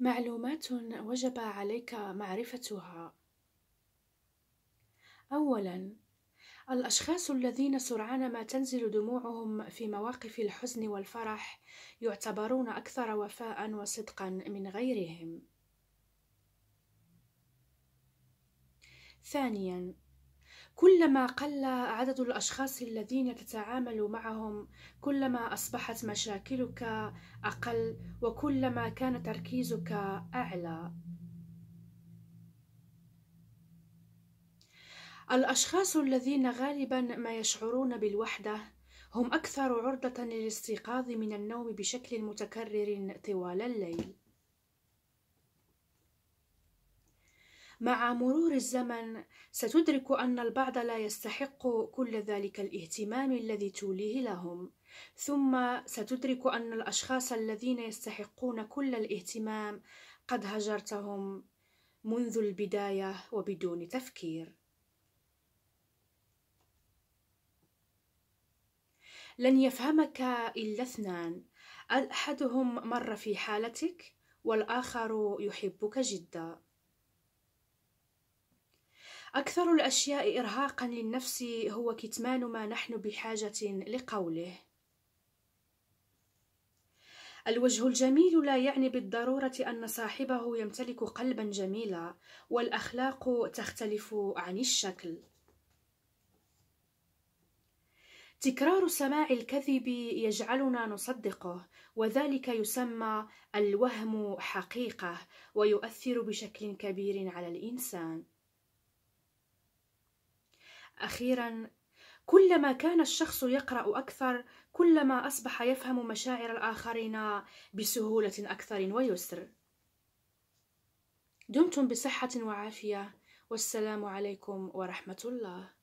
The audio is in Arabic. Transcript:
معلومات وجب عليك معرفتها اولا الاشخاص الذين سرعان ما تنزل دموعهم في مواقف الحزن والفرح يعتبرون اكثر وفاء وصدقا من غيرهم ثانيا كلما قل عدد الأشخاص الذين تتعامل معهم كلما أصبحت مشاكلك أقل وكلما كان تركيزك أعلى الأشخاص الذين غالبا ما يشعرون بالوحدة هم أكثر عرضة للاستيقاظ من النوم بشكل متكرر طوال الليل مع مرور الزمن ستدرك أن البعض لا يستحق كل ذلك الاهتمام الذي توليه لهم ثم ستدرك أن الأشخاص الذين يستحقون كل الاهتمام قد هجرتهم منذ البداية وبدون تفكير لن يفهمك إلا اثنان أحدهم مر في حالتك والآخر يحبك جداً أكثر الأشياء إرهاقا للنفس هو كتمان ما نحن بحاجة لقوله الوجه الجميل لا يعني بالضرورة أن صاحبه يمتلك قلبا جميلا والأخلاق تختلف عن الشكل تكرار سماع الكذب يجعلنا نصدقه وذلك يسمى الوهم حقيقة ويؤثر بشكل كبير على الإنسان أخيرا كلما كان الشخص يقرأ أكثر كلما أصبح يفهم مشاعر الآخرين بسهولة أكثر ويسر دمتم بصحة وعافية والسلام عليكم ورحمة الله